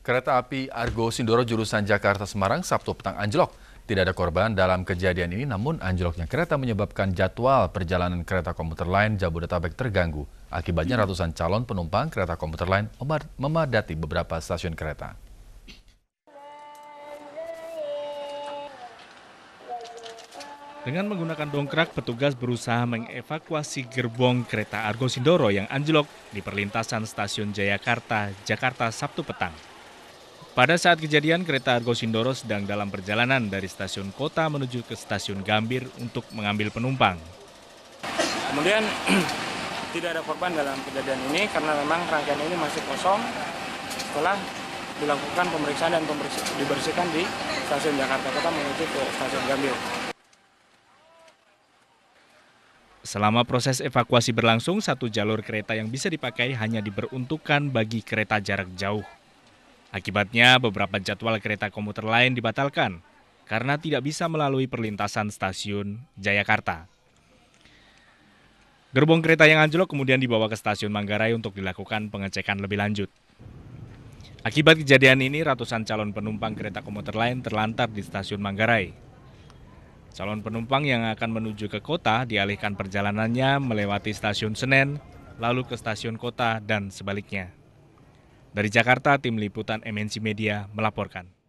Kereta api Argo Sindoro jurusan Jakarta-Semarang Sabtu petang anjlok. Tidak ada korban dalam kejadian ini, namun anjloknya kereta menyebabkan jadwal perjalanan kereta komuter lain Jabodetabek terganggu. Akibatnya ratusan calon penumpang kereta komuter lain memadati beberapa stasiun kereta. Dengan menggunakan dongkrak, petugas berusaha mengevakuasi gerbong kereta Argo Sindoro yang anjlok di perlintasan stasiun Jayakarta, Jakarta Sabtu petang. Pada saat kejadian, kereta Argo Sindoro sedang dalam perjalanan dari stasiun kota menuju ke stasiun Gambir untuk mengambil penumpang. Kemudian tidak ada korban dalam kejadian ini karena memang rangkaian ini masih kosong setelah dilakukan pemeriksaan dan dibersihkan di stasiun Jakarta Kota menuju ke stasiun Gambir. Selama proses evakuasi berlangsung, satu jalur kereta yang bisa dipakai hanya diperuntukkan bagi kereta jarak jauh. Akibatnya, beberapa jadwal kereta komuter lain dibatalkan karena tidak bisa melalui perlintasan stasiun Jayakarta. Gerbong kereta yang anjlok kemudian dibawa ke stasiun Manggarai untuk dilakukan pengecekan lebih lanjut. Akibat kejadian ini, ratusan calon penumpang kereta komuter lain terlantar di stasiun Manggarai. Calon penumpang yang akan menuju ke kota dialihkan perjalanannya melewati stasiun Senen, lalu ke stasiun kota, dan sebaliknya. Dari Jakarta, tim liputan MNC Media melaporkan.